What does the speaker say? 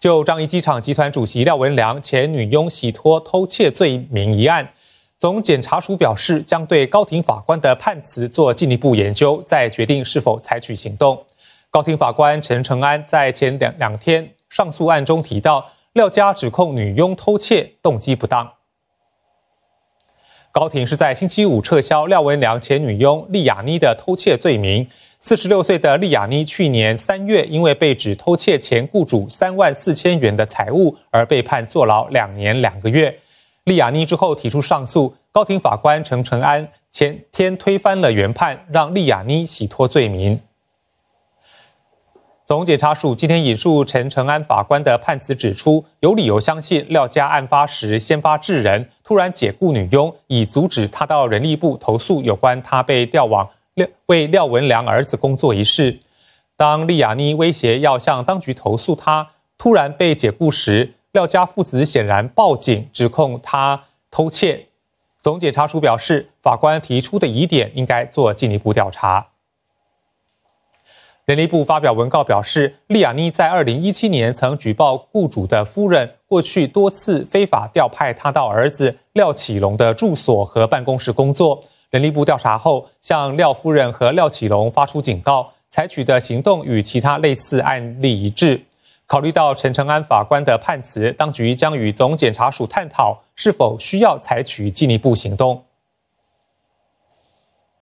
就樟宜机场集团主席廖文良前女佣洗脱偷窃罪名一案，总检察署表示将对高庭法官的判词做进一步研究，再决定是否采取行动。高庭法官陈承安在前两两天上诉案中提到，廖家指控女佣偷窃动机不当。高庭是在星期五撤销廖文良前女佣利雅妮的偷窃罪名。四十六岁的利雅妮去年三月因为被指偷窃前雇主三万四千元的财物而被判坐牢两年两个月。利雅妮之后提出上诉，高庭法官陈承安前天推翻了原判，让利雅妮洗脱罪名。总检察署今天引述陈承安法官的判词，指出有理由相信廖家案发时先发制人，突然解雇女佣，以阻止她到人力部投诉有关她被调往廖为廖文良儿子工作一事。当利雅妮威胁要向当局投诉她突然被解雇时，廖家父子显然报警指控她偷窃。总检察署表示，法官提出的疑点应该做进一步调查。人力部发表文告表示，利雅妮在2017年曾举报雇主的夫人过去多次非法调派她到儿子廖启龙的住所和办公室工作。人力部调查后，向廖夫人和廖启龙发出警告，采取的行动与其他类似案例一致。考虑到陈承安法官的判词，当局将与总检察署探讨是否需要采取进一步行动。